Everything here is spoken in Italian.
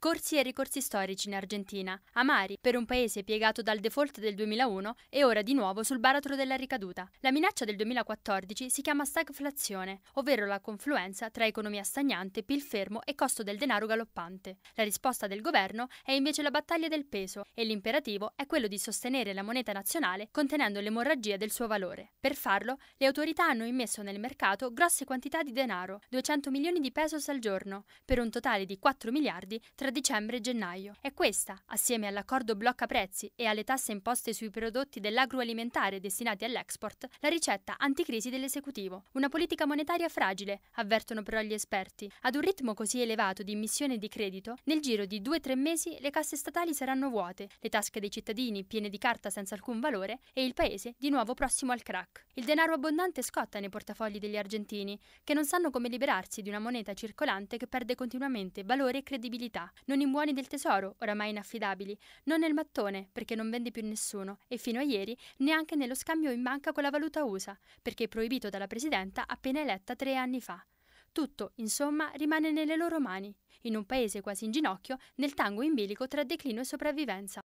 Corsi e ricorsi storici in Argentina. Amari, per un paese piegato dal default del 2001, è ora di nuovo sul baratro della ricaduta. La minaccia del 2014 si chiama stagflazione, ovvero la confluenza tra economia stagnante, PIL fermo e costo del denaro galoppante. La risposta del governo è invece la battaglia del peso e l'imperativo è quello di sostenere la moneta nazionale contenendo l'emorragia del suo valore. Per farlo, le autorità hanno immesso nel mercato grosse quantità di denaro, 200 milioni di pesos al giorno, per un totale di 4 miliardi tra dicembre e gennaio. E questa, assieme all'accordo blocca prezzi e alle tasse imposte sui prodotti dell'agroalimentare destinati all'export, la ricetta anticrisi dell'esecutivo. Una politica monetaria fragile, avvertono però gli esperti. Ad un ritmo così elevato di immissione di credito, nel giro di 2-3 mesi le casse statali saranno vuote, le tasche dei cittadini piene di carta senza alcun valore e il paese di nuovo prossimo al crack. Il denaro abbondante scotta nei portafogli degli argentini, che non sanno come liberarsi di una moneta circolante che perde continuamente valore e credibilità non in buoni del tesoro, oramai inaffidabili, non nel mattone, perché non vende più nessuno, e fino a ieri neanche nello scambio in banca con la valuta USA, perché proibito dalla presidenta appena eletta tre anni fa. Tutto, insomma, rimane nelle loro mani, in un paese quasi in ginocchio, nel tango in bilico tra declino e sopravvivenza.